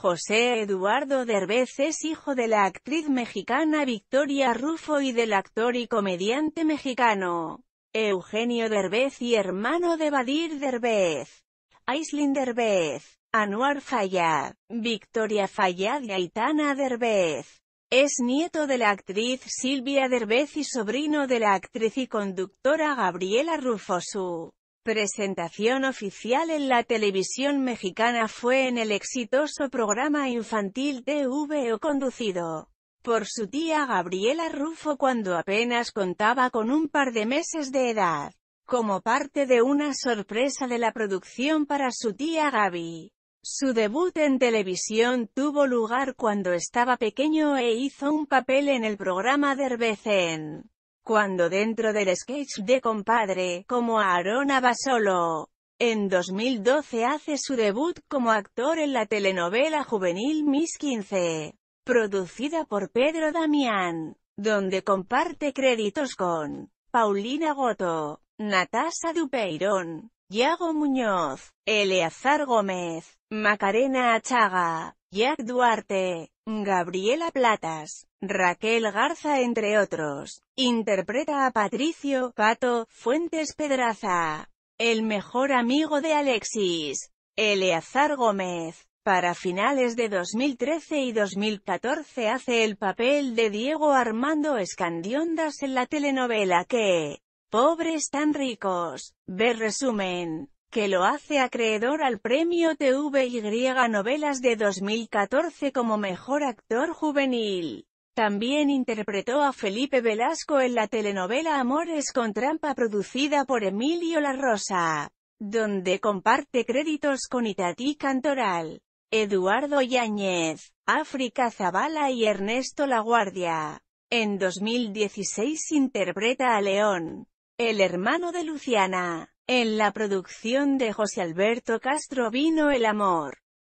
José Eduardo Derbez es hijo de la actriz mexicana Victoria Rufo y del actor y comediante mexicano Eugenio Derbez y hermano de Badir Derbez, Aislin Derbez, Anuar Falla, Victoria Falla y Aitana Derbez. Es nieto de la actriz Silvia Derbez y sobrino de la actriz y conductora Gabriela Rufo presentación oficial en la televisión mexicana fue en el exitoso programa infantil TVO conducido por su tía Gabriela Rufo cuando apenas contaba con un par de meses de edad, como parte de una sorpresa de la producción para su tía Gaby. Su debut en televisión tuvo lugar cuando estaba pequeño e hizo un papel en el programa de cuando dentro del sketch de Compadre, como Aaron Abasolo, en 2012 hace su debut como actor en la telenovela juvenil Miss 15, producida por Pedro Damián, donde comparte créditos con Paulina Goto, Natasha Dupeirón, Yago Muñoz, Eleazar Gómez, Macarena Achaga, Jack Duarte, Gabriela Platas, Raquel Garza entre otros. Interpreta a Patricio, Pato, Fuentes Pedraza, el mejor amigo de Alexis, Eleazar Gómez. Para finales de 2013 y 2014 hace el papel de Diego Armando Escandiondas en la telenovela que... Pobres tan ricos. ve resumen que lo hace acreedor al premio TVY Novelas de 2014 como Mejor Actor Juvenil. También interpretó a Felipe Velasco en la telenovela Amores con Trampa producida por Emilio La Rosa, donde comparte créditos con Itatí Cantoral, Eduardo Yáñez, África Zavala y Ernesto Laguardia. En 2016 interpreta a León, el hermano de Luciana. En la producción de José Alberto Castro vino el amor.